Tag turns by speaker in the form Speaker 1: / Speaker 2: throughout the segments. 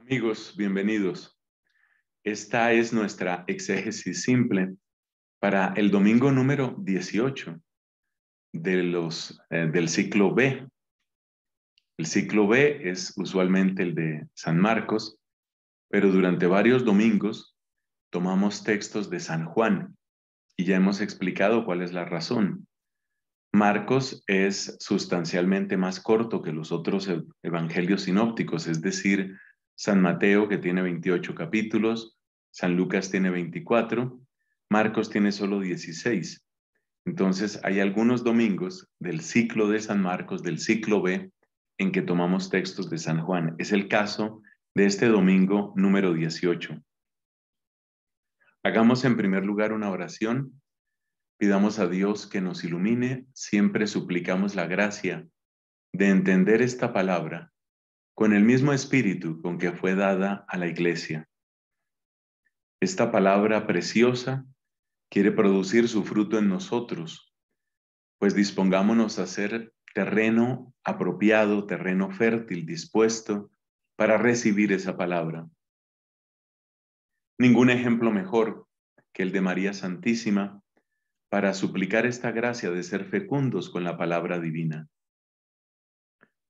Speaker 1: Amigos, bienvenidos. Esta es nuestra exégesis simple para el domingo número 18 de los, eh, del ciclo B. El ciclo B es usualmente el de San Marcos, pero durante varios domingos tomamos textos de San Juan y ya hemos explicado cuál es la razón. Marcos es sustancialmente más corto que los otros evangelios sinópticos, es decir, San Mateo, que tiene 28 capítulos, San Lucas tiene 24, Marcos tiene solo 16. Entonces, hay algunos domingos del ciclo de San Marcos, del ciclo B, en que tomamos textos de San Juan. Es el caso de este domingo número 18. Hagamos en primer lugar una oración. Pidamos a Dios que nos ilumine. Siempre suplicamos la gracia de entender esta palabra con el mismo espíritu con que fue dada a la iglesia. Esta palabra preciosa quiere producir su fruto en nosotros, pues dispongámonos a ser terreno apropiado, terreno fértil, dispuesto para recibir esa palabra. Ningún ejemplo mejor que el de María Santísima para suplicar esta gracia de ser fecundos con la palabra divina.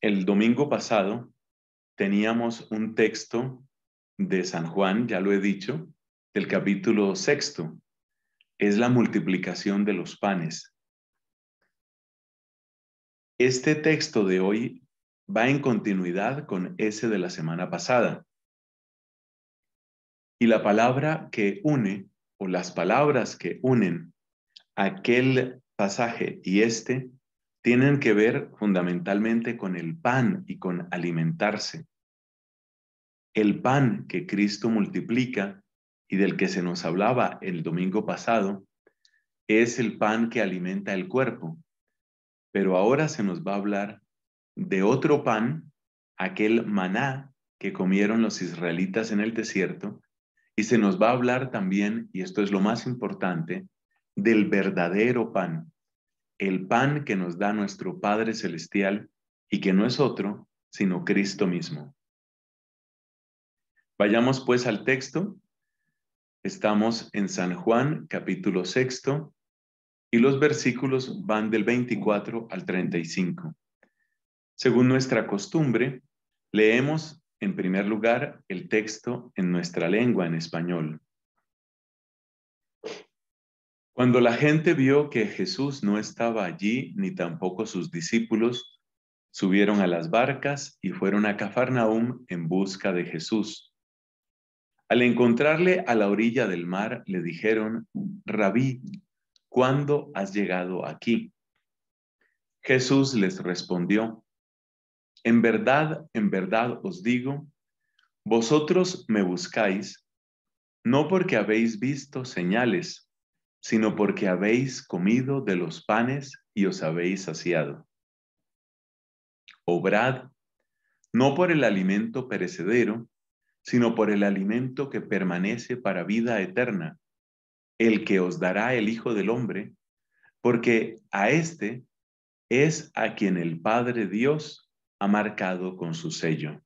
Speaker 1: el domingo pasado teníamos un texto de San Juan, ya lo he dicho, del capítulo sexto. Es la multiplicación de los panes. Este texto de hoy va en continuidad con ese de la semana pasada. Y la palabra que une, o las palabras que unen aquel pasaje y este, tienen que ver fundamentalmente con el pan y con alimentarse. El pan que Cristo multiplica y del que se nos hablaba el domingo pasado es el pan que alimenta el cuerpo. Pero ahora se nos va a hablar de otro pan, aquel maná que comieron los israelitas en el desierto, y se nos va a hablar también, y esto es lo más importante, del verdadero pan, el pan que nos da nuestro Padre Celestial y que no es otro, sino Cristo mismo. Vayamos pues al texto. Estamos en San Juan capítulo sexto y los versículos van del 24 al 35. Según nuestra costumbre, leemos en primer lugar el texto en nuestra lengua en español. Cuando la gente vio que Jesús no estaba allí, ni tampoco sus discípulos, subieron a las barcas y fueron a Cafarnaum en busca de Jesús. Al encontrarle a la orilla del mar, le dijeron, Rabí, ¿cuándo has llegado aquí? Jesús les respondió, En verdad, en verdad os digo, vosotros me buscáis, no porque habéis visto señales sino porque habéis comido de los panes y os habéis saciado. Obrad no por el alimento perecedero, sino por el alimento que permanece para vida eterna, el que os dará el Hijo del Hombre, porque a éste es a quien el Padre Dios ha marcado con su sello.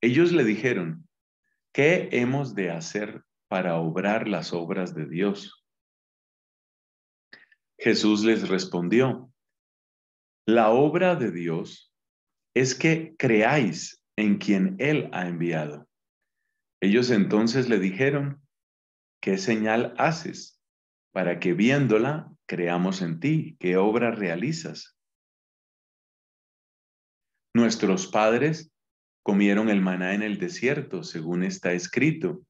Speaker 1: Ellos le dijeron, ¿qué hemos de hacer para obrar las obras de Dios? Jesús les respondió, la obra de Dios es que creáis en quien Él ha enviado. Ellos entonces le dijeron, ¿qué señal haces para que viéndola creamos en ti? ¿Qué obra realizas? Nuestros padres comieron el maná en el desierto, según está escrito,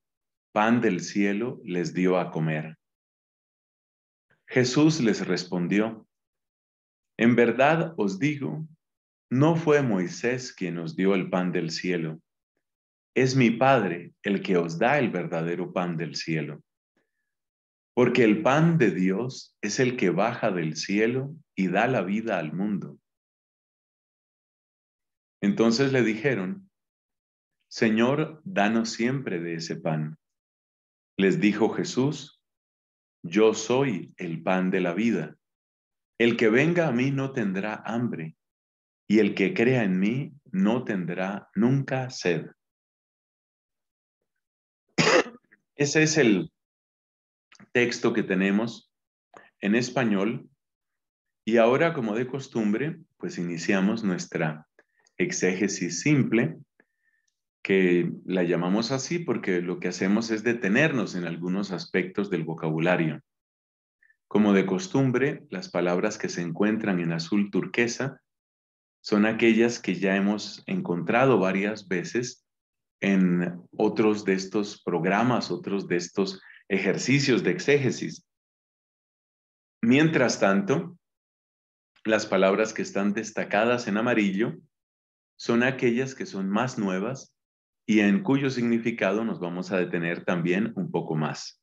Speaker 1: pan del cielo les dio a comer. Jesús les respondió, En verdad os digo, no fue Moisés quien os dio el pan del cielo, es mi Padre el que os da el verdadero pan del cielo. Porque el pan de Dios es el que baja del cielo y da la vida al mundo. Entonces le dijeron, Señor, danos siempre de ese pan. Les dijo Jesús, yo soy el pan de la vida. El que venga a mí no tendrá hambre, y el que crea en mí no tendrá nunca sed. Ese es el texto que tenemos en español. Y ahora, como de costumbre, pues iniciamos nuestra exégesis simple que la llamamos así porque lo que hacemos es detenernos en algunos aspectos del vocabulario. Como de costumbre, las palabras que se encuentran en azul turquesa son aquellas que ya hemos encontrado varias veces en otros de estos programas, otros de estos ejercicios de exégesis. Mientras tanto, las palabras que están destacadas en amarillo son aquellas que son más nuevas y en cuyo significado nos vamos a detener también un poco más.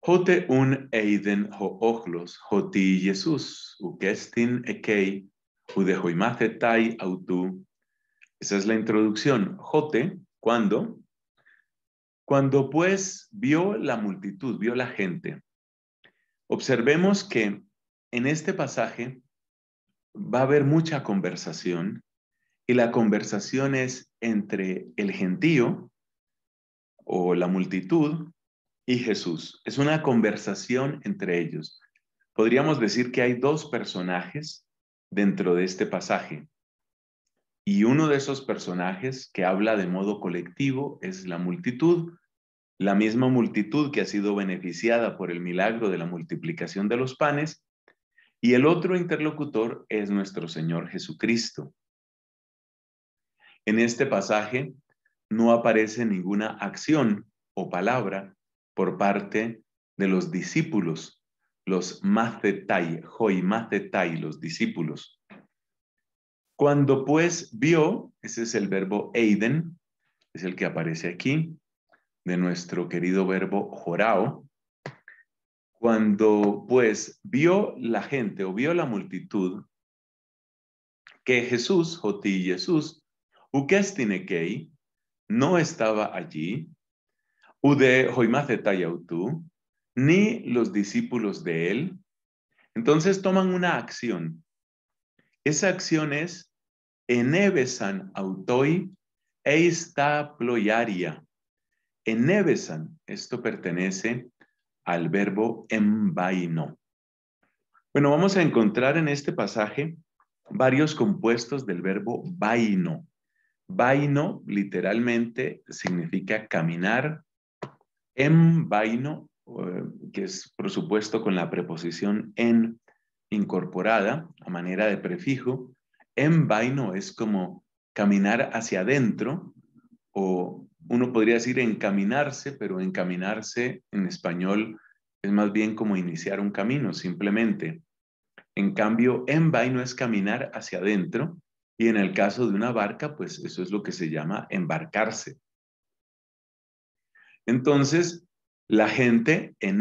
Speaker 1: Jote un eiden joti Jesús, Esa es la introducción. Jote, cuando, Cuando pues vio la multitud, vio la gente. Observemos que en este pasaje va a haber mucha conversación y la conversación es entre el gentío o la multitud y Jesús. Es una conversación entre ellos. Podríamos decir que hay dos personajes dentro de este pasaje. Y uno de esos personajes que habla de modo colectivo es la multitud, la misma multitud que ha sido beneficiada por el milagro de la multiplicación de los panes, y el otro interlocutor es nuestro Señor Jesucristo, en este pasaje no aparece ninguna acción o palabra por parte de los discípulos, los macetai, hoi los discípulos. Cuando pues vio, ese es el verbo eiden, es el que aparece aquí, de nuestro querido verbo jorao, cuando pues vio la gente o vio la multitud que Jesús, Joti Jesús, Ukestinekei no estaba allí, Ude autu, ni los discípulos de él. Entonces toman una acción. Esa acción es Enebesan autoi eista ployaria. Enebesan, esto pertenece al verbo embaino. Bueno, vamos a encontrar en este pasaje varios compuestos del verbo vaino. Vaino literalmente significa caminar. En vaino, eh, que es por supuesto con la preposición en incorporada a manera de prefijo, en vaino es como caminar hacia adentro o uno podría decir encaminarse, pero encaminarse en español es más bien como iniciar un camino simplemente. En cambio, en vaino es caminar hacia adentro y en el caso de una barca, pues eso es lo que se llama embarcarse. Entonces, la gente en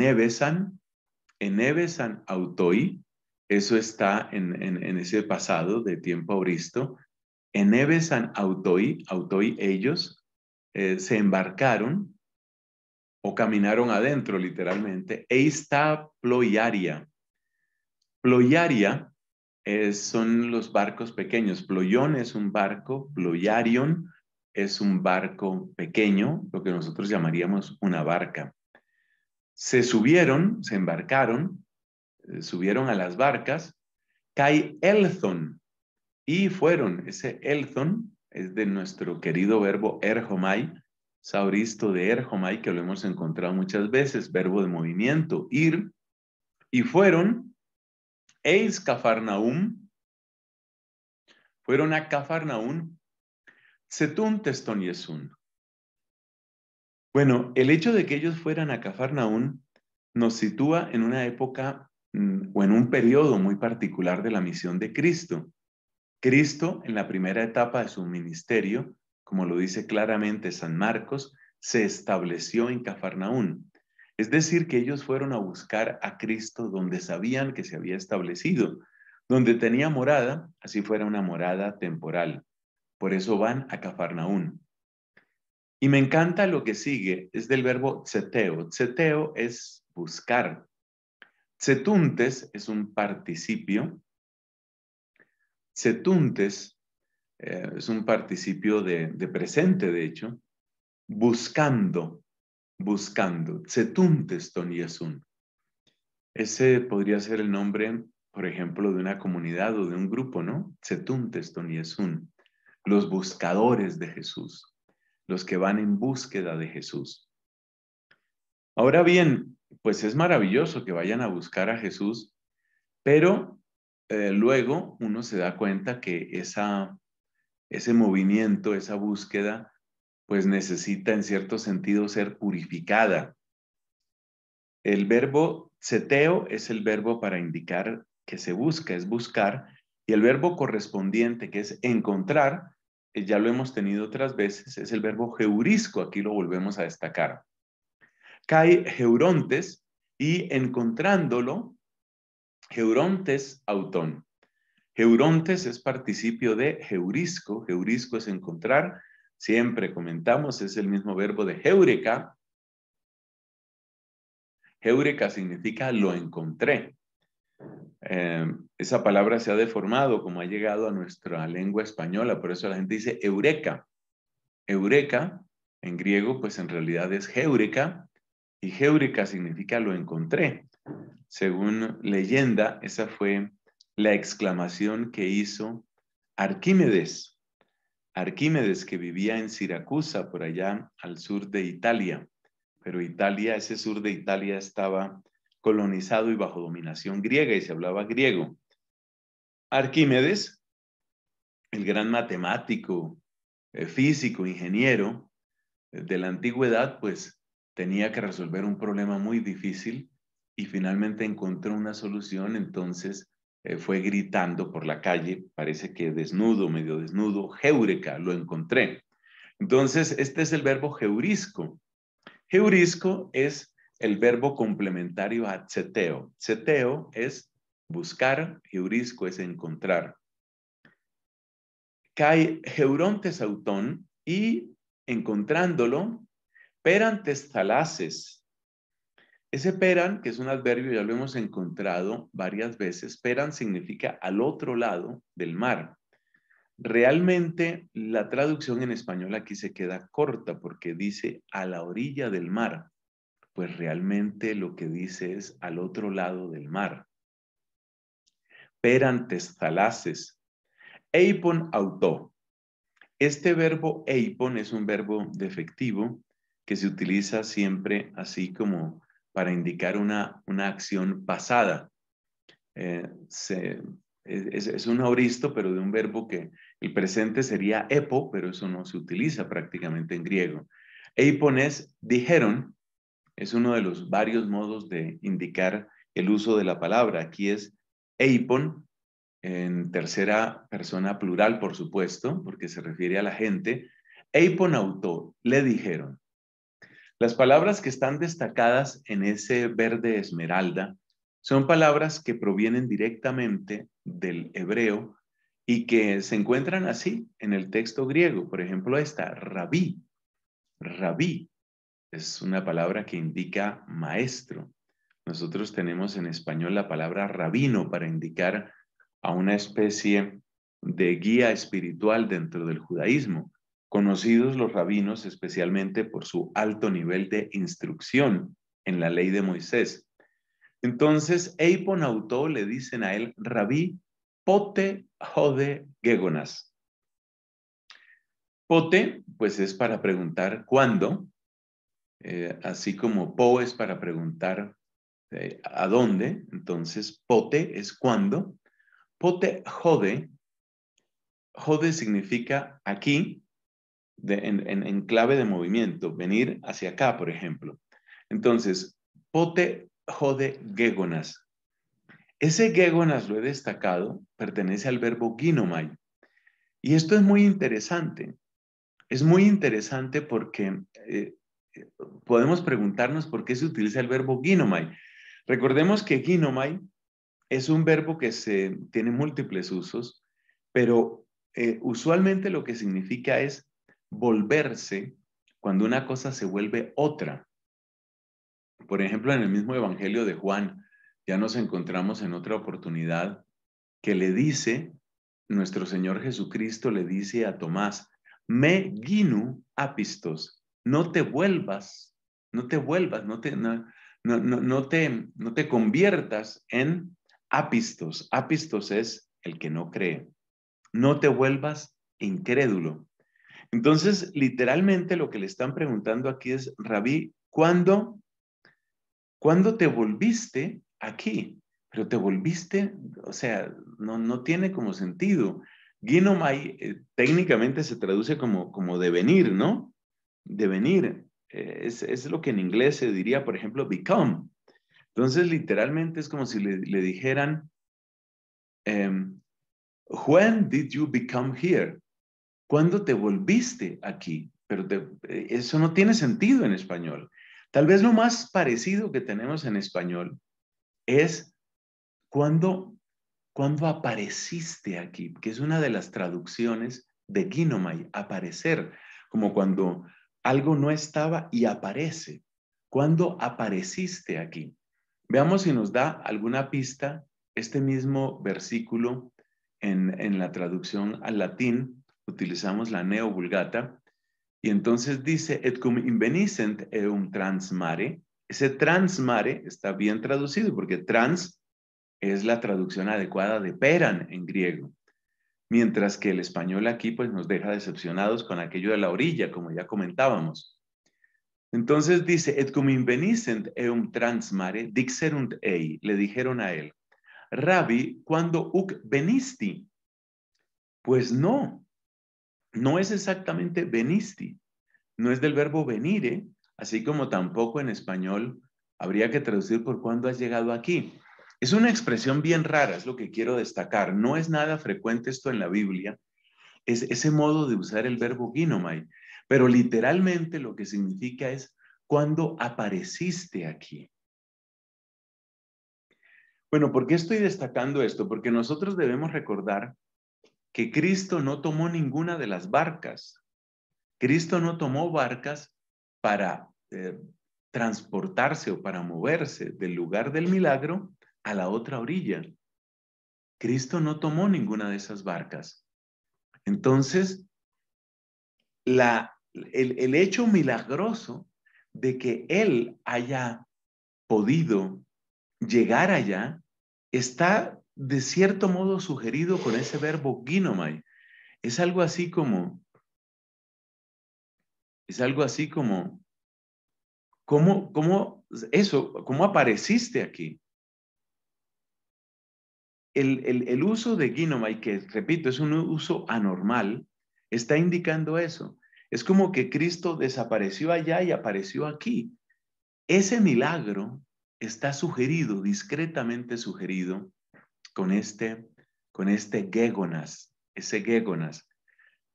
Speaker 1: en evesan autoi, eso está en, ese pasado de tiempo auristo, enevesan autoi, autoi ellos, eh, se embarcaron o caminaron adentro literalmente, eista ployaria. Ployaria eh, son los barcos pequeños. Ployón es un barco, ployarion es un barco pequeño, lo que nosotros llamaríamos una barca. Se subieron, se embarcaron, eh, subieron a las barcas, cae Elthon, y fueron. Ese Elthon es de nuestro querido verbo erjomai, sauristo de erjomai, que lo hemos encontrado muchas veces, verbo de movimiento, ir, y fueron eis Cafarnaum, fueron a Cafarnaum, setun teston Bueno, el hecho de que ellos fueran a Cafarnaum nos sitúa en una época mm, o en un periodo muy particular de la misión de Cristo. Cristo, en la primera etapa de su ministerio, como lo dice claramente San Marcos, se estableció en Cafarnaún. Es decir, que ellos fueron a buscar a Cristo donde sabían que se había establecido, donde tenía morada, así fuera una morada temporal. Por eso van a Cafarnaún. Y me encanta lo que sigue, es del verbo tseteo. Tseteo es buscar. Tsetuntes es un participio. Tsetuntes eh, es un participio de presente, de hecho. Buscando, buscando. Tzetum Ese podría ser el nombre, por ejemplo, de una comunidad o de un grupo, ¿no? Tzetum Toniesun. Los buscadores de Jesús. Los que van en búsqueda de Jesús. Ahora bien, pues es maravilloso que vayan a buscar a Jesús, pero eh, luego uno se da cuenta que esa, ese movimiento, esa búsqueda, pues necesita en cierto sentido ser purificada. El verbo seteo es el verbo para indicar que se busca, es buscar, y el verbo correspondiente que es encontrar, eh, ya lo hemos tenido otras veces, es el verbo geurisco, aquí lo volvemos a destacar. Cae geurontes y encontrándolo, geurontes autón. Geurontes es participio de geurisco geurisco es encontrar, siempre comentamos, es el mismo verbo de heureka. Heureka significa lo encontré. Eh, esa palabra se ha deformado como ha llegado a nuestra lengua española, por eso la gente dice eureka. Eureka en griego, pues en realidad es heureka, y heureka significa lo encontré. Según leyenda, esa fue la exclamación que hizo Arquímedes Arquímedes, que vivía en Siracusa, por allá al sur de Italia. Pero Italia, ese sur de Italia estaba colonizado y bajo dominación griega y se hablaba griego. Arquímedes, el gran matemático, eh, físico, ingeniero eh, de la antigüedad, pues tenía que resolver un problema muy difícil y finalmente encontró una solución. Entonces eh, fue gritando por la calle, parece que desnudo, medio desnudo, Eureka, lo encontré. Entonces, este es el verbo jeurisco. Heurisco es el verbo complementario a ceteo. Ceteo es buscar, Jeurisco es encontrar. Cae heurontes autón y encontrándolo perantes ese peran, que es un adverbio, ya lo hemos encontrado varias veces, peran significa al otro lado del mar. Realmente la traducción en español aquí se queda corta porque dice a la orilla del mar, pues realmente lo que dice es al otro lado del mar. Perantes testalaces. Eipon autó. Este verbo eipon es un verbo defectivo que se utiliza siempre así como para indicar una, una acción pasada. Eh, es, un auristo, pero de un verbo que el presente sería epo, pero eso no se utiliza prácticamente en griego. Eipones dijeron, es uno de los varios modos de indicar el uso de la palabra. Aquí es eipon, en tercera persona plural, por supuesto, porque se refiere a la gente. Eipon autó, le dijeron. Las palabras que están destacadas en ese verde esmeralda son palabras que provienen directamente del hebreo y que se encuentran así en el texto griego. Por ejemplo, esta, rabí. Rabí es una palabra que indica maestro. Nosotros tenemos en español la palabra rabino para indicar a una especie de guía espiritual dentro del judaísmo. Conocidos los rabinos especialmente por su alto nivel de instrucción en la ley de Moisés. Entonces, Eiponauto le dicen a él, Rabí, pote jode gegonas. Pote, pues es para preguntar cuándo, eh, así como po es para preguntar eh, a dónde, entonces pote es cuándo. Pote jode, jode significa aquí, en, clave de movimiento, venir hacia acá, por ejemplo. Entonces, pote jode gegonas. Ese gegonas, lo he destacado, pertenece al verbo ginomai. Y esto es muy interesante. Es muy interesante porque eh, podemos preguntarnos por qué se utiliza el verbo ginomai. Recordemos que ginomai es un verbo que se, tiene múltiples usos, pero eh, usualmente lo que significa es volverse cuando una cosa se vuelve otra. Por ejemplo, en el mismo Evangelio de Juan, ya nos encontramos en otra oportunidad que le dice, nuestro Señor Jesucristo le dice a Tomás, me guinu apistos, no te vuelvas, no te vuelvas, no te, no, no, te, no te conviertas en apistos. Apistos es el que no cree. No te vuelvas incrédulo. Entonces, literalmente lo que le están preguntando aquí es, Rabí, ¿cuándo, ¿cuándo te volviste aquí? Pero te volviste, o sea, no, tiene como sentido. Ginomai eh, técnicamente se traduce como, como devenir, ¿no? Devenir. Eh, es, lo que en inglés se diría, por ejemplo, become. Entonces, literalmente es como si le, dijeran, em, When did you become here? ¿Cuándo te volviste aquí? Pero eh, eso no tiene sentido en español. Tal vez lo más parecido que tenemos en español es cuando, apareciste aquí, que es una de las traducciones de ginomai, aparecer, como cuando algo no estaba y aparece. ¿Cuándo apareciste aquí? Veamos si nos da alguna pista este mismo versículo en la traducción al latín utilizamos la neovulgata, y entonces dice, et cum invenicent eum transmare. Ese transmare está bien traducido porque trans es la traducción adecuada de peran en griego. Mientras que el español aquí pues nos deja decepcionados con aquello de la orilla, como ya comentábamos. Entonces dice, et cum invenicent eum transmare dixerunt ei. Le dijeron a él, Rabbi, cuando uc venisti? Pues no, no es exactamente venisti, no es del verbo venire, ¿eh? así como tampoco en español habría que traducir por cuándo has llegado aquí. Es una expresión bien rara, es lo que quiero destacar. No es nada frecuente esto en la Biblia, es ese modo de usar el verbo ginomai, pero literalmente lo que significa es cuando apareciste aquí. Bueno, ¿por qué estoy destacando esto? Porque nosotros debemos recordar que Cristo no tomó ninguna de las barcas. Cristo no tomó barcas para eh, transportarse o para moverse del lugar del milagro a la otra orilla. Cristo no tomó ninguna de esas barcas. Entonces, el, el hecho milagroso de que Él haya podido llegar allá está de cierto modo sugerido con ese verbo ginomai. Es algo así como, es algo así como, ¿cómo, cómo, eso, cómo apareciste aquí? El, el, el uso de ginomai, que repito, es un uso anormal, está indicando eso. Es como que Cristo desapareció allá y apareció aquí. Ese milagro está sugerido, discretamente sugerido, con este, con este gégonas, ese gégonas.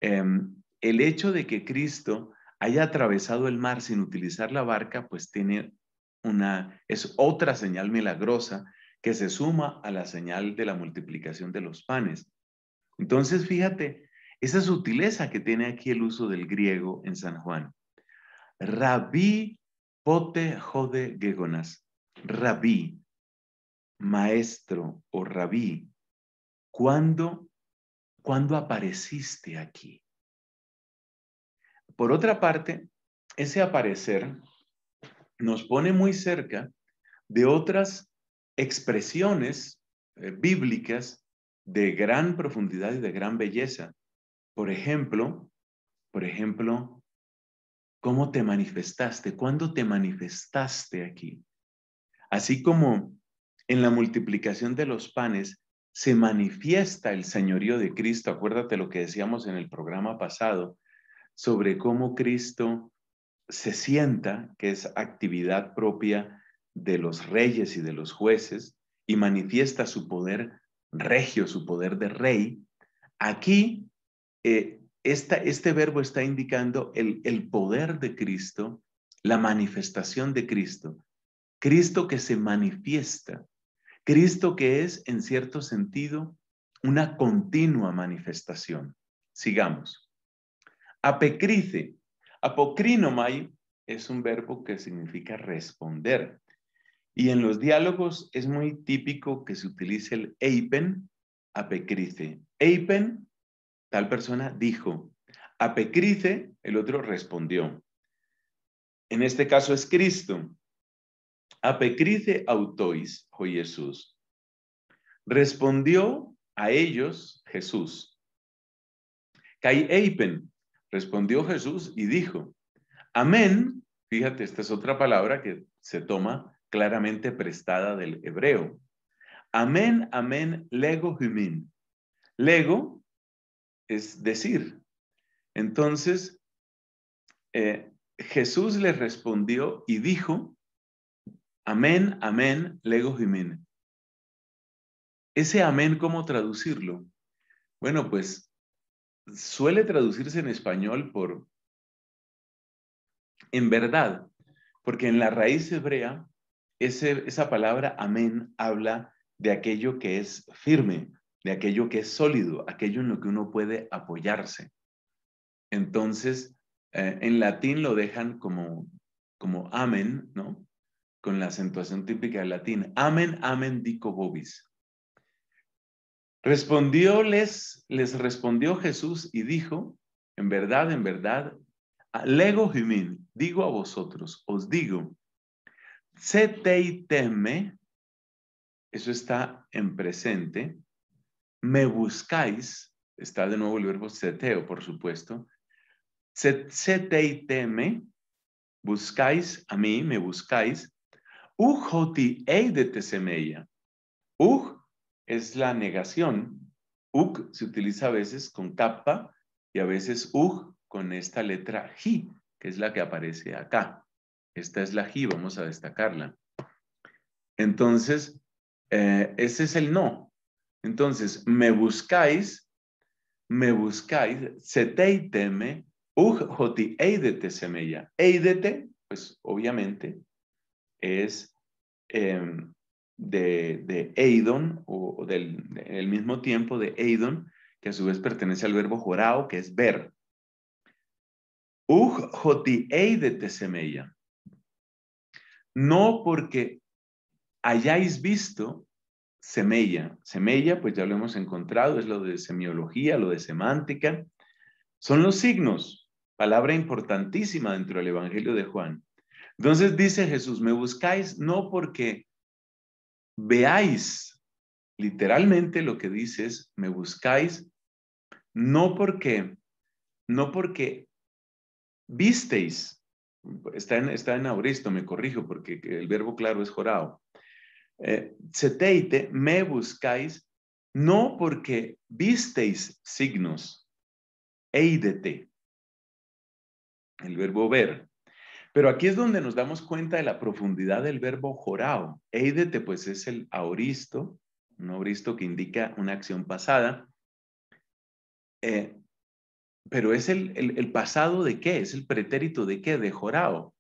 Speaker 1: Em, el hecho de que Cristo haya atravesado el mar sin utilizar la barca, pues tiene una, es otra señal milagrosa que se suma a la señal de la multiplicación de los panes. Entonces, fíjate, esa sutileza que tiene aquí el uso del griego en San Juan. Rabí pote jode Gégonas, Rabí, maestro o rabí, ¿cuándo, ¿cuándo apareciste aquí? Por otra parte, ese aparecer nos pone muy cerca de otras expresiones eh, bíblicas de gran profundidad y de gran belleza. Por ejemplo, por ejemplo, ¿cómo te manifestaste? ¿Cuándo te manifestaste aquí? Así como en la multiplicación de los panes se manifiesta el señorío de Cristo. Acuérdate lo que decíamos en el programa pasado sobre cómo Cristo se sienta, que es actividad propia de los reyes y de los jueces, y manifiesta su poder regio, su poder de rey. Aquí, eh, este verbo está indicando el, el poder de Cristo, la manifestación de Cristo. Cristo que se manifiesta Cristo que es, en cierto sentido, una continua manifestación. Sigamos. Apecrice, apocrinomai, es un verbo que significa responder. Y en los diálogos es muy típico que se utilice el eipen, apecrice. Eipen, tal persona dijo. Apecrice, el otro respondió. En este caso es Cristo. Apecrite autois, oh Jesús. Respondió a ellos Jesús. Kai Eipen, respondió Jesús y dijo, Amén. Fíjate, esta es otra palabra que se toma claramente prestada del hebreo. Amén, amén, lego humin. Lego es decir. Entonces, eh, Jesús les respondió y dijo, Amén, amén, lego Jiménez. Ese amén, ¿cómo traducirlo? Bueno, pues suele traducirse en español por en verdad, porque en la raíz hebrea esa palabra amén habla de aquello que es firme, de aquello que es sólido, aquello en lo que uno puede apoyarse. Entonces, eh, en latín lo dejan como, como amén, ¿no? con la acentuación típica del latín. Amen, amen, dico vobis. Respondió les, respondió Jesús y dijo, en verdad, en verdad, lego jimin, digo a vosotros, os digo, teme, eso está en presente, me buscáis, está de nuevo el verbo seteo, por supuesto, teme, buscáis a mí, me buscáis, Ujoti eidete semeya. Uj es la negación. UJ se utiliza a veces con kappa y a veces uj con esta letra ji, que es la que aparece acá. Esta es la ji, vamos a destacarla. Entonces, eh, ese es el no. Entonces, me buscáis, me buscáis, seteiteme, uj joti eidete semeya. Eidete, pues obviamente, es em, de, de Eidon, o, del el mismo tiempo de Eidon, que a su vez pertenece al verbo jorao, que es ver. Uj joti semella. No porque hayáis visto semella. Semella, pues ya lo hemos encontrado, es lo de semiología, lo de semántica. Son los signos, palabra importantísima dentro del Evangelio de Juan. Entonces dice Jesús, me buscáis no porque veáis, literalmente lo que dice es, me buscáis no porque, no porque visteis, está en, está auristo, me corrijo, porque el verbo claro es jorao. Eh, me buscáis no porque visteis signos, eidete, el verbo ver, pero aquí es donde nos damos cuenta de la profundidad del verbo jorao. Eidete, pues es el auristo, un auristo que indica una acción pasada. Eh, pero es el, el, pasado de qué, es el pretérito de qué, de jorao.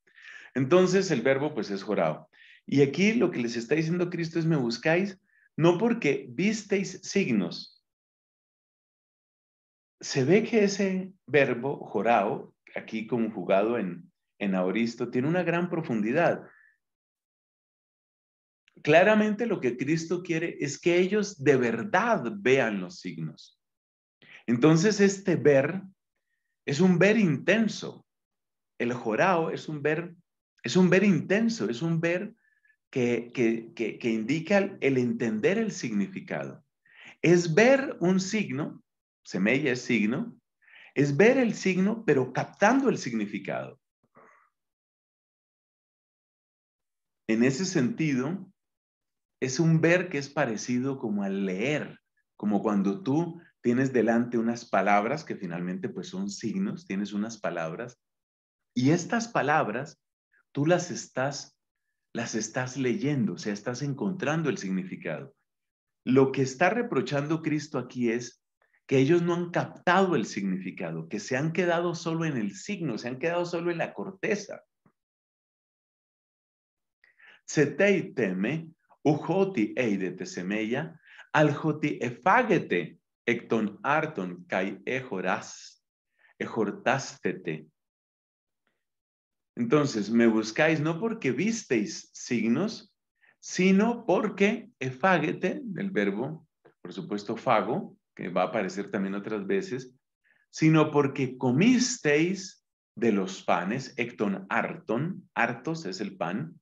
Speaker 1: Entonces el verbo pues es jorao. Y aquí lo que les está diciendo Cristo es me buscáis, no porque visteis signos. Se ve que ese verbo jorao, aquí conjugado en en Auristo tiene una gran profundidad. Claramente lo que Cristo quiere es que ellos de verdad vean los signos. Entonces este ver es un ver intenso. El jorao es un ver, es un ver intenso, es un ver que, que, indica el, entender el significado. Es ver un signo, semella es signo, es ver el signo, pero captando el significado. En ese sentido, es un ver que es parecido como al leer, como cuando tú tienes delante unas palabras que finalmente pues son signos, tienes unas palabras y estas palabras tú las estás las estás leyendo, o sea, estás encontrando el significado. Lo que está reprochando Cristo aquí es que ellos no han captado el significado, que se han quedado solo en el signo, se han quedado solo en la corteza. Setei teme, ujoti eidete semella, aljoti ecton arton kai ejoras, Entonces, me buscáis no porque visteis signos, sino porque efagete, del verbo, por supuesto, fago, que va a aparecer también otras veces, sino porque comisteis de los panes, ecton arton, hartos es el pan,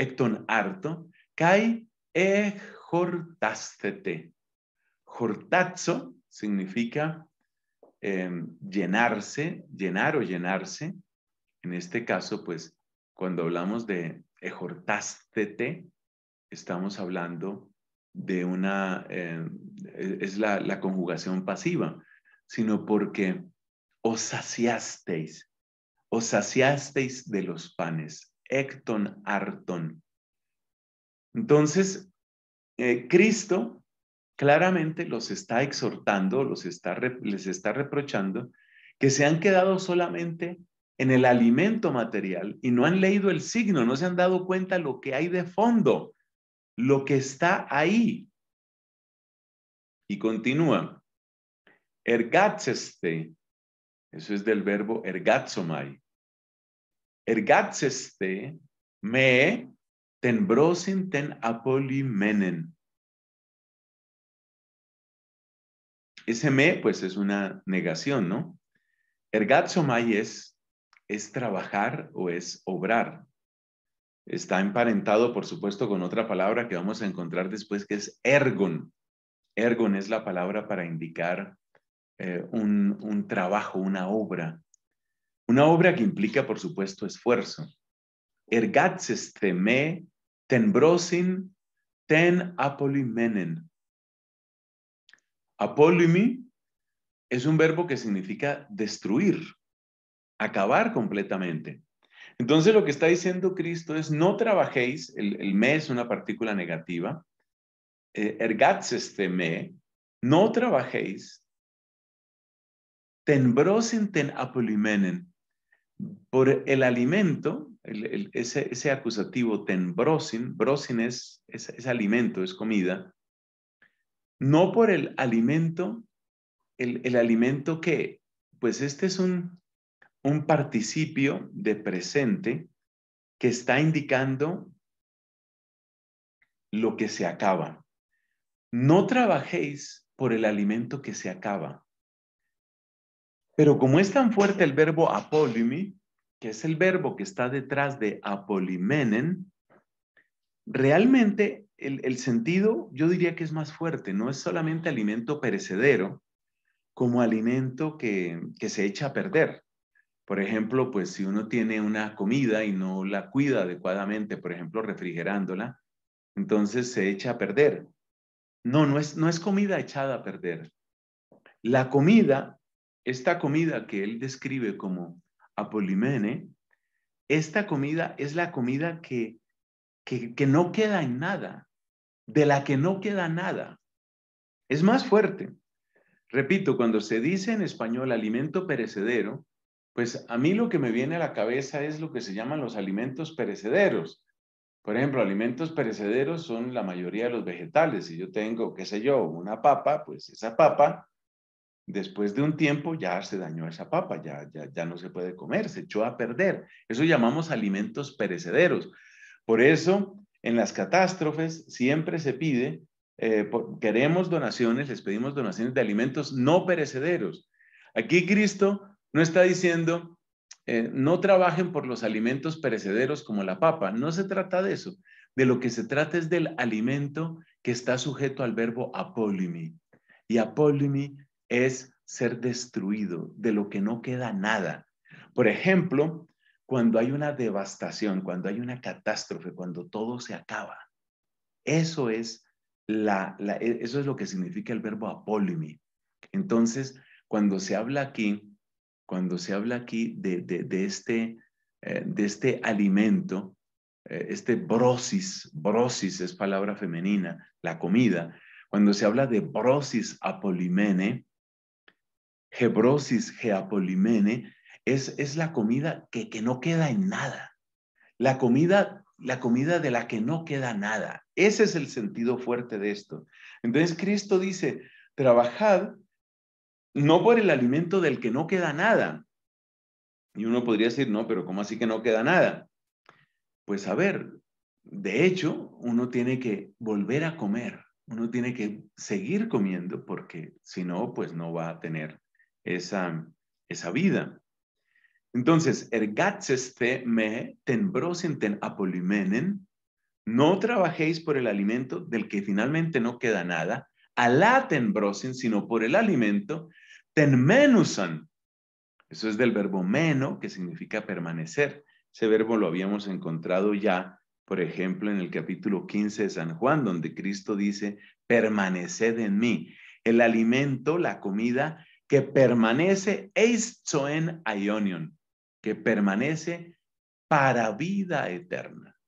Speaker 1: ecton harto, kai e Jortazzo significa em, llenarse, llenar o llenarse. En este caso, pues, cuando hablamos de ejortastete, estamos hablando de una, em, e, es la, la, conjugación pasiva, sino porque os saciasteis, os saciasteis de los panes, ecton arton. Entonces, eh, Cristo claramente los está exhortando, los está, les está reprochando que se han quedado solamente en el alimento material y no han leído el signo, no se han dado cuenta lo que hay de fondo, lo que está ahí. Y continúa. Ergatzeste, eso es del verbo ergatzomai, ergatzeste me ten ten apolimenen. Ese me, pues, es una negación, ¿no? Ergatsomai es, es trabajar o es obrar. Está emparentado, por supuesto, con otra palabra que vamos a encontrar después, que es ergon. Ergon es la palabra para indicar eh, un, un trabajo, una obra, una obra que implica, por supuesto, esfuerzo. Ergatzesteme tenbrosin ten apolimenen. Apolimi es un verbo que significa destruir, acabar completamente. Entonces lo que está diciendo Cristo es no trabajéis, el, me es una partícula negativa, eh, no trabajéis, tenbrosin ten apolimenen, por el alimento, ese, acusativo tenbrosin, brosin, es, alimento, es comida, no por el alimento, el, alimento que, pues este es un, un participio de presente que está indicando lo que se acaba. No trabajéis por el alimento que se acaba, pero como es tan fuerte el verbo apolimi, que es el verbo que está detrás de apolimenen, realmente el, sentido yo diría que es más fuerte. No es solamente alimento perecedero como alimento que, se echa a perder. Por ejemplo, pues si uno tiene una comida y no la cuida adecuadamente, por ejemplo, refrigerándola, entonces se echa a perder. No, no es, no es comida echada a perder. La comida esta comida que él describe como apolimene, esta comida es la comida que, que, no queda en nada, de la que no queda nada. Es más fuerte. Repito, cuando se dice en español alimento perecedero, pues a mí lo que me viene a la cabeza es lo que se llaman los alimentos perecederos. Por ejemplo, alimentos perecederos son la mayoría de los vegetales. Si yo tengo, qué sé yo, una papa, pues esa papa Después de un tiempo ya se dañó esa papa, ya, ya, ya no se puede comer, se echó a perder. Eso llamamos alimentos perecederos. Por eso, en las catástrofes siempre se pide, eh, queremos donaciones, les pedimos donaciones de alimentos no perecederos. Aquí Cristo no está diciendo, eh, no trabajen por los alimentos perecederos como la papa, no se trata de eso. De lo que se trata es del alimento que está sujeto al verbo apolimi. Y apolimi es ser destruido, de lo que no queda nada. Por ejemplo, cuando hay una devastación, cuando hay una catástrofe, cuando todo se acaba. Eso es, e, eso es lo que significa el verbo apólimi. Entonces, cuando se habla aquí, cuando se habla aquí de, este, eh, de este alimento, eh, este brosis, brosis es palabra femenina, la comida, cuando se habla de brosis apolimene, Hebrosis geapolimene, es, la comida que, no queda en nada. La comida, la comida de la que no queda nada. Ese es el sentido fuerte de esto. Entonces Cristo dice, trabajad no por el alimento del que no queda nada. Y uno podría decir, no, pero ¿cómo así que no queda nada? Pues a ver, de hecho, uno tiene que volver a comer, uno tiene que seguir comiendo porque si no, pues no va a tener esa, esa vida. Entonces, ergatzeste me ten apolimenen, no trabajéis por el alimento del que finalmente no queda nada, alá tenbrosen, sino por el alimento, tenmenusan. Eso es del verbo meno, que significa permanecer. Ese verbo lo habíamos encontrado ya, por ejemplo, en el capítulo 15 de San Juan, donde Cristo dice, permaneced en mí. El alimento, la comida, que permanece eis en aionion, que permanece para vida eterna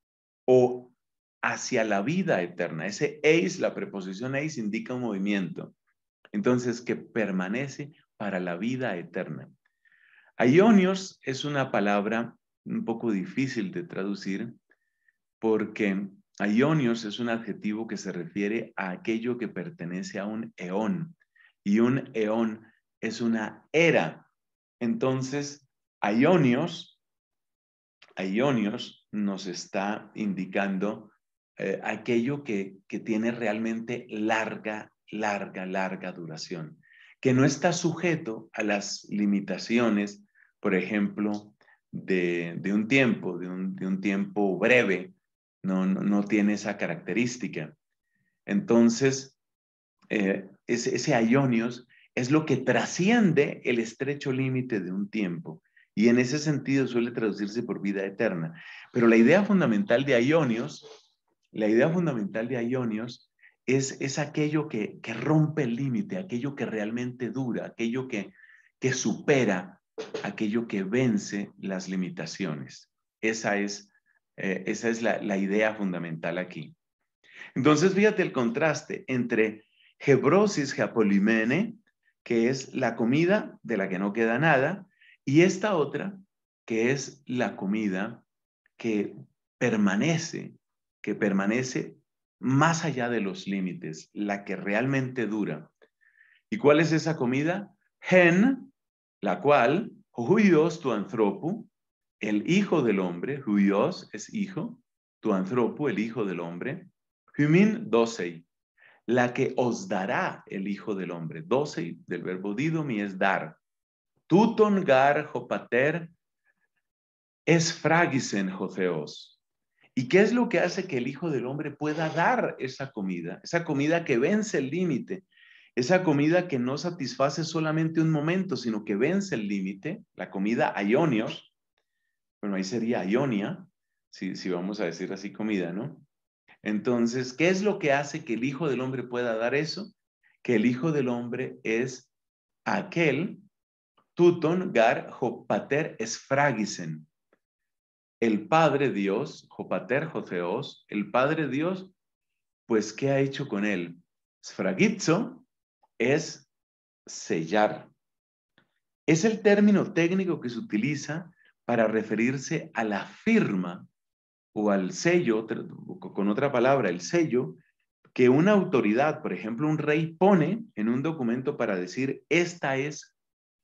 Speaker 1: o hacia la vida eterna. Ese eis, la preposición eis, indica un movimiento. Entonces, que permanece para la vida eterna. Aionios es una palabra un poco difícil de traducir porque aionios es un adjetivo que se refiere a aquello que pertenece a un eón y un eón es una era. Entonces, Ionios, Ionios nos está indicando eh, aquello que, tiene realmente larga, larga, larga duración, que no está sujeto a las limitaciones, por ejemplo, de, un tiempo, de un, tiempo breve, no, no, tiene esa característica. Entonces, eh, ese, ese Ionios es lo que trasciende el estrecho límite de un tiempo y en ese sentido suele traducirse por vida eterna. Pero la idea fundamental de Ionios, la idea fundamental de Ionios es, aquello que, rompe el límite, aquello que realmente dura, aquello que, que supera, aquello que vence las limitaciones. Esa es, eh, esa es la, idea fundamental aquí. Entonces, fíjate el contraste entre Hebrosis japolimene, que es la comida de la que no queda nada, y esta otra, que es la comida que permanece, que permanece más allá de los límites, la que realmente dura. ¿Y cuál es esa comida? Gen, la cual, huios tu antropo, el hijo del hombre, huios es hijo, tu antropo, el hijo del hombre, humin dosei, la que os dará el Hijo del Hombre. 12 del verbo didomi es dar. Tuton gar jopater es fragisen joseos. ¿Y qué es lo que hace que el Hijo del Hombre pueda dar esa comida? Esa comida que vence el límite, esa comida que no satisface solamente un momento, sino que vence el límite, la comida aionios, bueno, ahí sería Ionia, si vamos a decir así comida, ¿no? Entonces, ¿qué es lo que hace que el Hijo del Hombre pueda dar eso? Que el Hijo del Hombre es aquel tuton gar jopater esfragisen. El Padre Dios, jopater joseos, el Padre Dios, pues, ¿qué ha hecho con él? Sfragitzo es sellar. Es el término técnico que se utiliza para referirse a la firma o al sello, con otra palabra, el sello que una autoridad, por ejemplo, un rey pone en un documento para decir, esta es,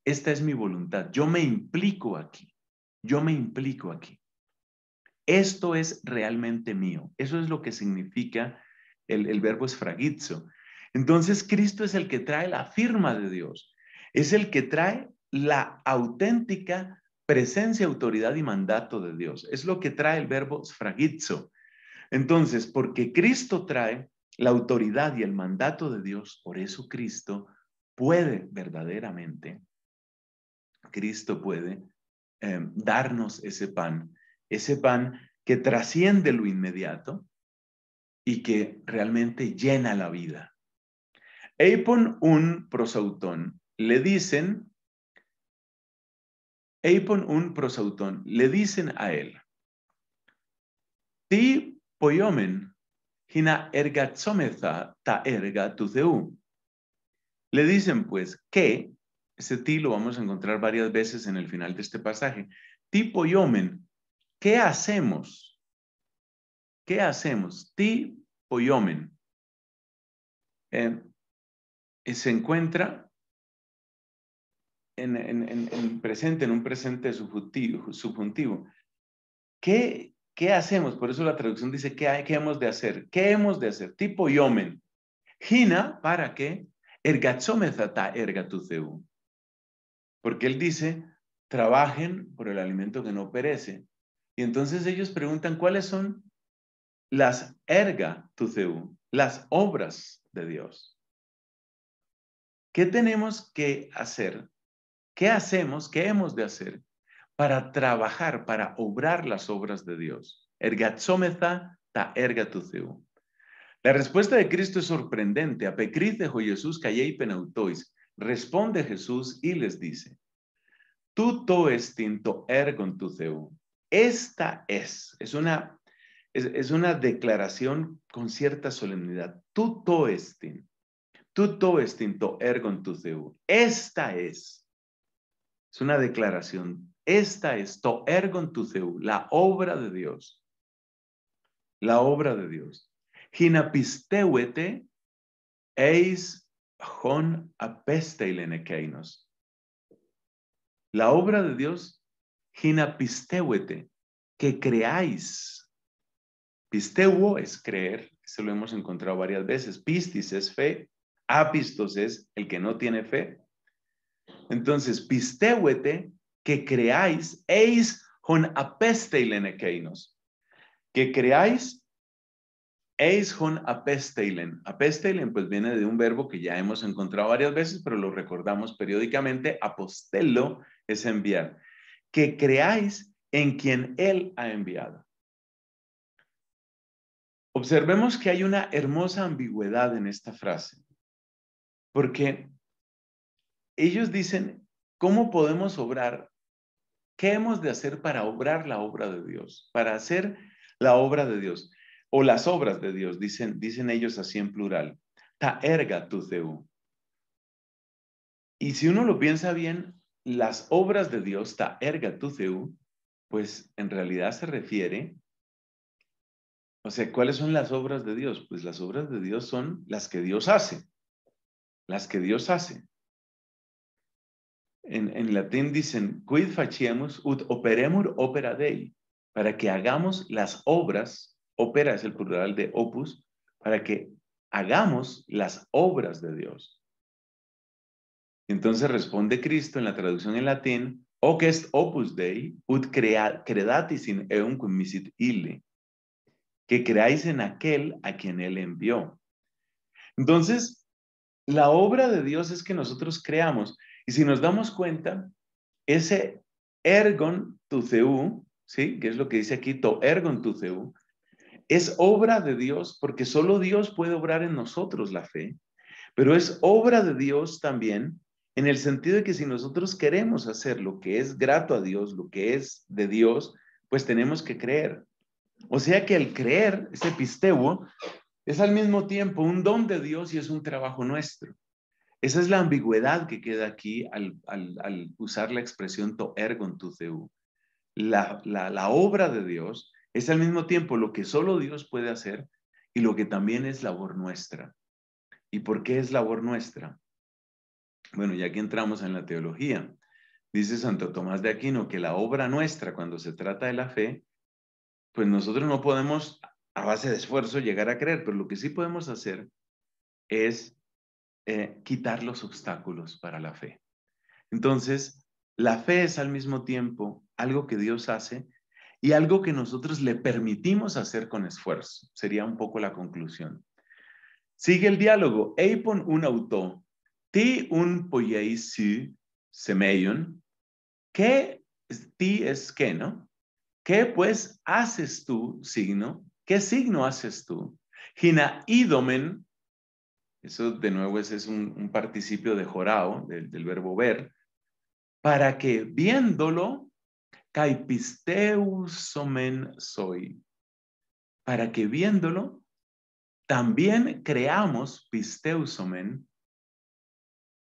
Speaker 1: esta es mi voluntad, yo me implico aquí, yo me implico aquí. Esto es realmente mío. Eso es lo que significa el, verbo esfragizo. Entonces, Cristo es el que trae la firma de Dios, es el que trae la auténtica presencia, autoridad y mandato de Dios. Es lo que trae el verbo sfragitzo. Entonces, porque Cristo trae la autoridad y el mandato de Dios, por eso Cristo puede verdaderamente, Cristo puede em, darnos ese pan, ese pan que trasciende lo inmediato y que realmente llena la vida. Eipon un prosautón le dicen Eipon un prosautón, le dicen a él, ti poyomen, hina ergatzometha ta erga tuzeu. Le dicen pues que, ese ti lo vamos a encontrar varias veces en el final de este pasaje, ti poyomen, ¿qué hacemos? ¿Qué hacemos? Ti poyomen. Eh, se encuentra en, presente, en un presente subjuntivo. ¿Qué, hacemos? Por eso la traducción dice, ¿qué, hay, ¿qué hemos de hacer? ¿Qué hemos de hacer? Tipo yomen. Gina, ¿para qué? Ergatzomezata ergatuzeu. Porque él dice, trabajen por el alimento que no perece. Y entonces ellos preguntan, ¿cuáles son las erga tuzeu? Las obras de Dios. ¿Qué tenemos que hacer ¿Qué hacemos? ¿Qué hemos de hacer para trabajar, para obrar las obras de Dios? Ergatzometa ta La respuesta de Cristo es sorprendente. Apecrícejo Jesús y penautois. Responde Jesús y les dice, tú to ergo ergon Esta es, es una, declaración con cierta solemnidad. Tú to estin, tú to estinto ergon tuceu. Esta es es una declaración. Esta es to ergon tu la obra de Dios. La obra de Dios. eis hon La obra de Dios, que creáis. Pisteuo es creer, se lo hemos encontrado varias veces. Pistis es fe, apistos es el que no tiene fe. Entonces, pistehuete que creáis, eis hon ekeinos. Que creáis, eis hon apesteilen. Apesteilen, pues viene de un verbo que ya hemos encontrado varias veces, pero lo recordamos periódicamente. Apostelo es enviar. Que creáis en quien Él ha enviado. Observemos que hay una hermosa ambigüedad en esta frase, porque ellos dicen, ¿cómo podemos obrar? ¿Qué hemos de hacer para obrar la obra de Dios? Para hacer la obra de Dios o las obras de Dios, dicen, dicen ellos así en plural. Ta erga tu deu. Y si uno lo piensa bien, las obras de Dios, ta erga tu deu, pues en realidad se refiere, o sea, ¿cuáles son las obras de Dios? Pues las obras de Dios son las que Dios hace, las que Dios hace en, latín dicen, quid faciemus ut operemur opera dei, para que hagamos las obras, opera es el plural de opus, para que hagamos las obras de Dios. Entonces responde Cristo en la traducción en latín, Hoc est opus Dei, ut crea, credatis in eum cum misit Que creáis en aquel a quien él envió. Entonces, la obra de Dios es que nosotros creamos. Y si nos damos cuenta, ese ergon tuceu, ¿sí? que es lo que dice aquí, to ergon tuceu, es obra de Dios porque solo Dios puede obrar en nosotros la fe, pero es obra de Dios también en el sentido de que si nosotros queremos hacer lo que es grato a Dios, lo que es de Dios, pues tenemos que creer. O sea que el creer, ese pisteuo, es al mismo tiempo un don de Dios y es un trabajo nuestro. Esa es la ambigüedad que queda aquí al, usar la expresión to ergon tu theu. La, la obra de Dios es al mismo tiempo lo que solo Dios puede hacer y lo que también es labor nuestra. ¿Y por qué es labor nuestra? Bueno, ya que entramos en la teología, dice Santo Tomás de Aquino que la obra nuestra cuando se trata de la fe, pues nosotros no podemos a base de esfuerzo llegar a creer, pero lo que sí podemos hacer es eh, quitar los obstáculos para la fe. Entonces, la fe es al mismo tiempo algo que Dios hace y algo que nosotros le permitimos hacer con esfuerzo. Sería un poco la conclusión. Sigue el diálogo. Eipon un auto, ti un poyeis si ¿qué ti es qué, no? ¿Qué pues haces tú, signo? ¿Qué signo haces tú? Hina idomen eso de nuevo ese es un, participio de jorao, del, verbo ver, para que viéndolo, caipisteusomen soy, para que viéndolo, también creamos pisteusomen,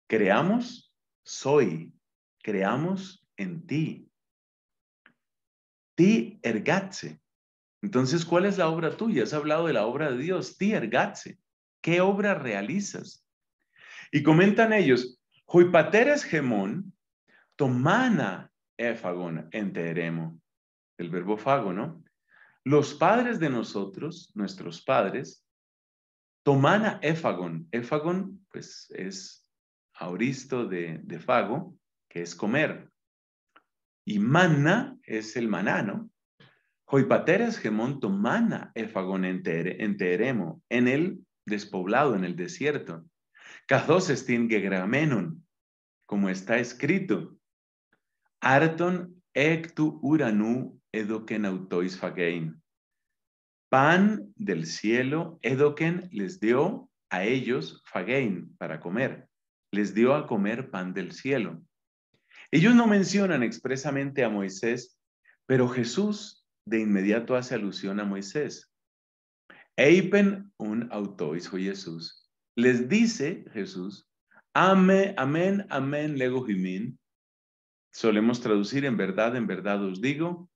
Speaker 1: creamos soy, creamos en ti. Ti ergatse. Entonces, ¿cuál es la obra tuya? Has hablado de la obra de Dios, ti ergatse. ¿Qué obra realizas? Y comentan ellos, Joipateres gemón, tomana éfagon enteremo. El verbo fago, ¿no? Los padres de nosotros, nuestros padres, tomana éfagon. Éfagon, pues es auristo de, fago, que es comer. Y manna es el manano. ¿no? Joipateres gemón tomana éfagon enteremo. En el despoblado en el desierto. gegramenon, como está escrito. Arton ectu uranu edoken autois fagein. Pan del cielo edoken les dio a ellos fagein para comer. Les dio a comer pan del cielo. Ellos no mencionan expresamente a Moisés, pero Jesús de inmediato hace alusión a Moisés. Eipen un autois Jesús. Les dice Jesús, Ame, amén, amén, lego jimín. Solemos traducir en verdad, en verdad os digo,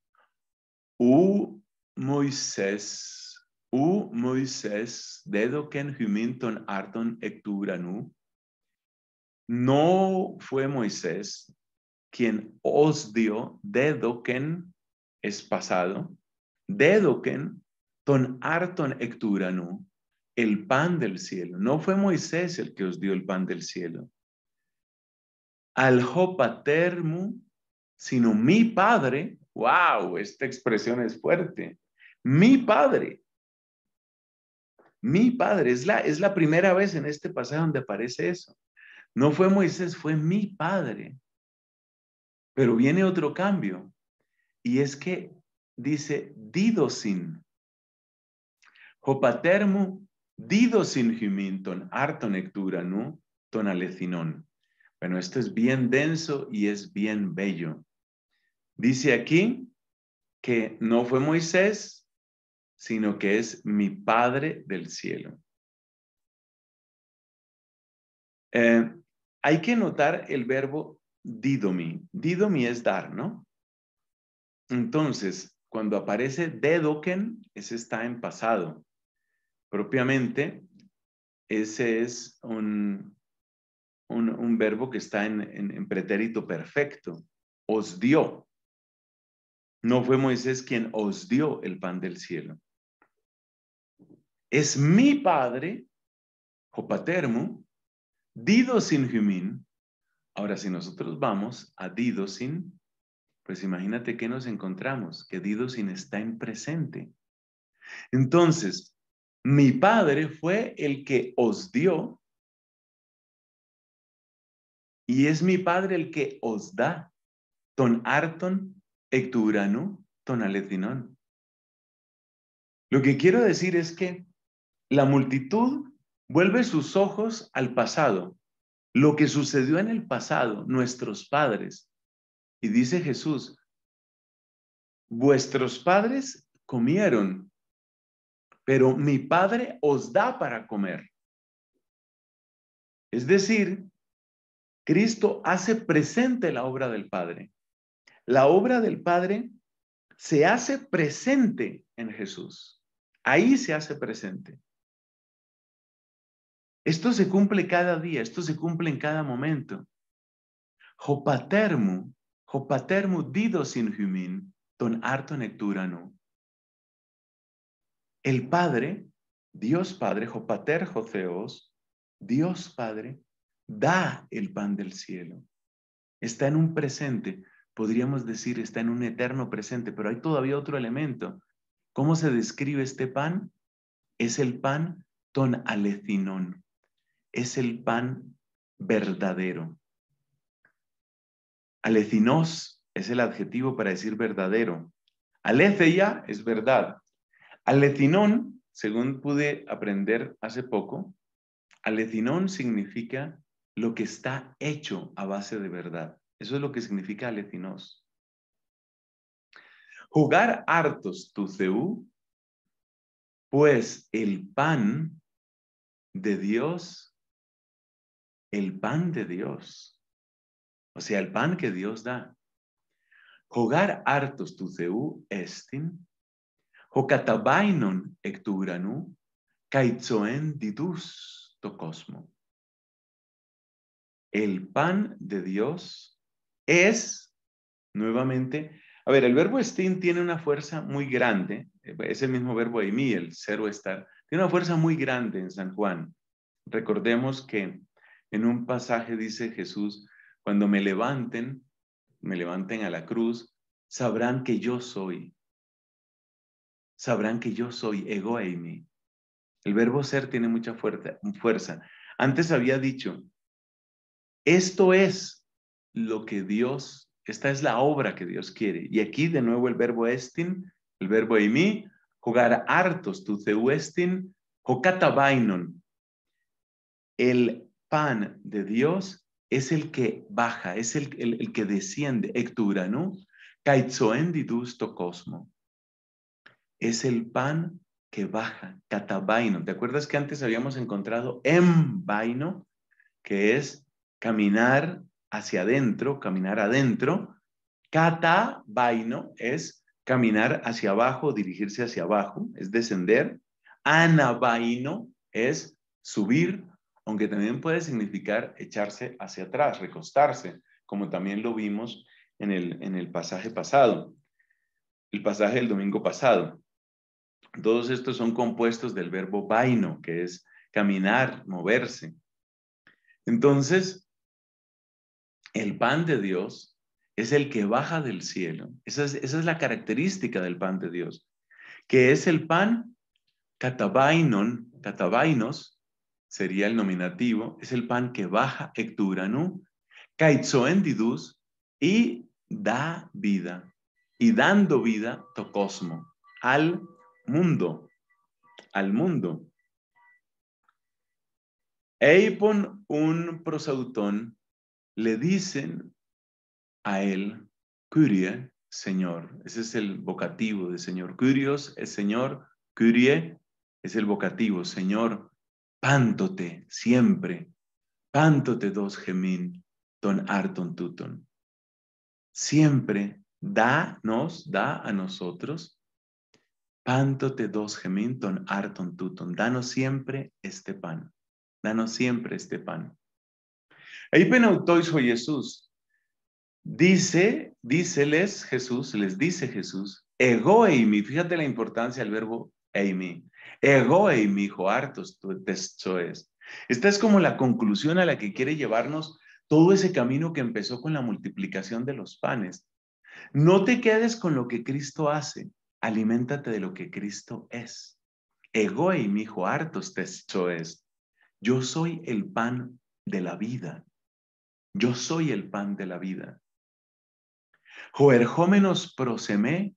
Speaker 1: u Moisés, u Moisés, dedo ken jimín ton arton ecturanu. No fue Moisés quien os dio dedo ken es pasado, dedo ken ton el pan del cielo. No fue Moisés el que os dio el pan del cielo. Al sino mi padre. ¡Wow! Esta expresión es fuerte. Mi padre. Mi padre. Es la, es la primera vez en este pasaje donde aparece eso. No fue Moisés, fue mi padre. Pero viene otro cambio. Y es que dice didosin. Jopatermu dido sin harto ¿no? Bueno, esto es bien denso y es bien bello. Dice aquí que no fue Moisés, sino que es mi Padre del cielo. Eh, hay que notar el verbo didomi. Didomi es dar, ¿no? Entonces, cuando aparece dedoken, ese está en pasado propiamente, ese es un, un, verbo que está en, pretérito perfecto. Os dio. No fue Moisés quien os dio el pan del cielo. Es mi padre, Jopatermo, dido sin Ahora, si nosotros vamos a dido sin, pues imagínate que nos encontramos, que dido sin está en presente. Entonces, mi Padre fue el que os dio y es mi Padre el que os da. Ton arton ecturanu ton alethinon. Lo que quiero decir es que la multitud vuelve sus ojos al pasado, lo que sucedió en el pasado, nuestros padres. Y dice Jesús, vuestros padres comieron pero mi Padre os da para comer. Es decir, Cristo hace presente la obra del Padre. La obra del Padre se hace presente en Jesús. Ahí se hace presente. Esto se cumple cada día, esto se cumple en cada momento. Jopatermu, jopatermu dido sin ton harto necturano. El Padre, Dios Padre, Jopater Joseos, Dios Padre, da el pan del cielo. Está en un presente, podríamos decir, está en un eterno presente, pero hay todavía otro elemento. ¿Cómo se describe este pan? Es el pan ton alecinón, es el pan verdadero. Alecinos es el adjetivo para decir verdadero. ya es verdad. ALECINÓN, según pude aprender hace poco, ALECINÓN significa lo que está hecho a base de verdad. Eso es lo que significa aletinos. Jugar hartos tu ceú, pues el pan de Dios, el pan de Dios, o sea, el pan que Dios da. Jugar hartos tu ceú estin, catabainon ectugranu, kaitzoen didus to cosmo. El pan de Dios es, nuevamente, a ver, el verbo estin tiene una fuerza muy grande, eh, es el mismo verbo de mí, el cero estar, tiene una fuerza muy grande en San Juan. Recordemos que en un pasaje dice Jesús, cuando me levanten, me levanten a la cruz, sabrán que yo soy, sabrán que yo soy ego eimi. El verbo ser tiene mucha fuerza. Antes había dicho, esto es lo que Dios, esta es la obra que Dios quiere. Y aquí de nuevo el verbo estin, el verbo eimi, jugar hartos tu ceuestin, jocatabainon. El pan de Dios es el que baja, es el, que desciende, ectura, ¿no? to cosmo es el pan que baja, catabaino. ¿Te acuerdas que antes habíamos encontrado embaino, que es caminar hacia adentro, caminar adentro? Catabaino es caminar hacia abajo, dirigirse hacia abajo, es descender. Anabaino es subir, aunque también puede significar echarse hacia atrás, recostarse, como también lo vimos en el, en el pasaje pasado, el pasaje del domingo pasado. Todos estos son compuestos del verbo vaino, que es caminar, moverse. Entonces, el pan de Dios es el que baja del cielo. Esa es, la característica del pan de Dios, que es el pan catabainon, catabainos, sería el nominativo, es el pan que baja ecturanu, caitzoendidus, y da vida, y dando vida tocosmo, al mundo, al mundo. Eipon, un prosautón, le dicen a él, Curie, Señor. Ese es el vocativo de Señor. Curios es Señor, Curie es el vocativo, Señor. Pántote siempre, pántote dos gemín, ton arton tuton. Siempre da, nos da a nosotros Panto te dos geminton arton tuton. Danos siempre este pan. Danos siempre este pan. Ahí penautoiso Jesús. Dice, díceles Jesús, les dice Jesús, ego eimi. Fíjate la importancia del verbo eimi. Ego eimi, hijo hartos es. Esta es como la conclusión a la que quiere llevarnos todo ese camino que empezó con la multiplicación de los panes. No te quedes con lo que Cristo hace. Aliméntate de lo que Cristo es. Egoe, mi hijo, hartos es. Yo soy el pan de la vida. Yo soy el pan de la vida. Joerjómenos prosemé,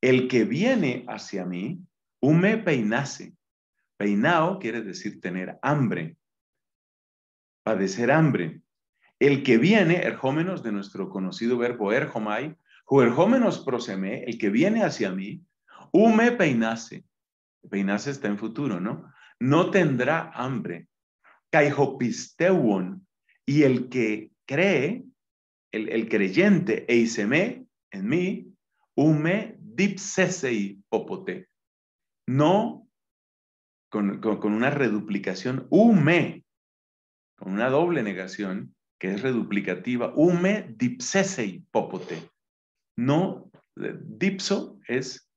Speaker 1: el que viene hacia mí, hume peinase. Peinao quiere decir tener hambre, padecer hambre. El que viene, erjómenos de nuestro conocido verbo erjomai, Juerjómenos prosemé, el que viene hacia mí, hume peinase. Peinase está en futuro, ¿no? No tendrá hambre. Caijopisteuon, y el que cree, el, creyente, eiseme en mí, hume dipsesei popote. No, con, una reduplicación, hume, con una doble negación, que es reduplicativa, hume dipsesei popote. No, eh, dipso es,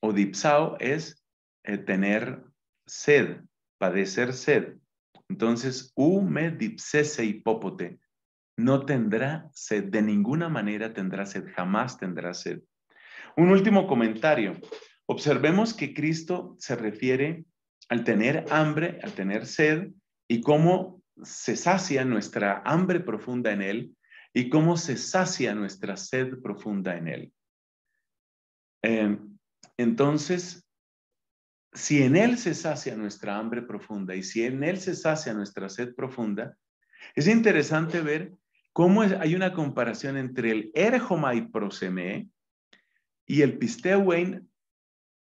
Speaker 1: o dipsao es eh, tener sed, padecer sed. Entonces, hume, me dipsese hipópote, no tendrá sed, de ninguna manera tendrá sed, jamás tendrá sed. Un último comentario. Observemos que Cristo se refiere al tener hambre, al tener sed, y cómo se sacia nuestra hambre profunda en Él y cómo se sacia nuestra sed profunda en Él. Em, entonces, si en Él se sacia nuestra hambre profunda y si en Él se sacia nuestra sed profunda, es interesante ver cómo hay una comparación entre el erjoma proseme y el pistewein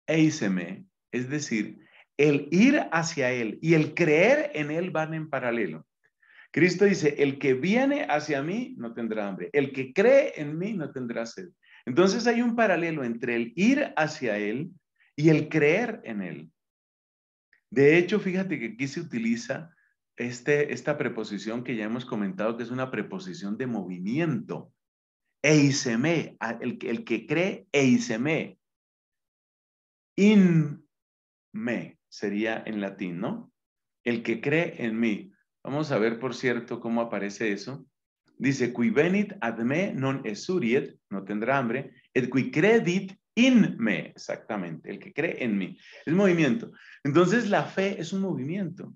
Speaker 1: eiseme, es decir, el ir hacia Él y el creer en Él van en paralelo. Cristo dice, el que viene hacia mí no tendrá hambre, el que cree en mí no tendrá sed. Entonces hay un paralelo entre el ir hacia Él y el creer en Él. De hecho, fíjate que aquí se utiliza este, esta preposición que ya hemos comentado, que es una preposición de movimiento. Eiseme, el, el que cree, eiseme. In me sería en latín, ¿no? El que cree en mí. Vamos a ver, por cierto, cómo aparece eso. Dice, qui venit ad me non esuriet, no tendrá hambre, et qui credit in me, exactamente, el que cree en mí. Es movimiento. Entonces la fe es un movimiento.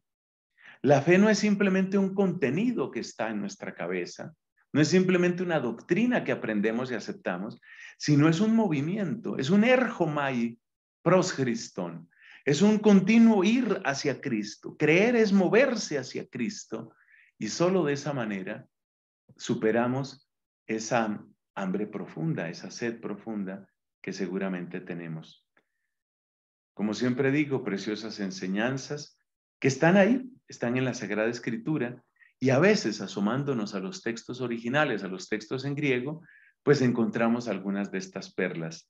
Speaker 1: La fe no es simplemente un contenido que está en nuestra cabeza, no es simplemente una doctrina que aprendemos y aceptamos, sino es un movimiento, es un erjomai pros es un continuo ir hacia Cristo. Creer es moverse hacia Cristo. Y solo de esa manera superamos esa hambre profunda, esa sed profunda que seguramente tenemos. Como siempre digo, preciosas enseñanzas que están ahí, están en la Sagrada Escritura y a veces asomándonos a los textos originales, a los textos en griego, pues encontramos algunas de estas perlas.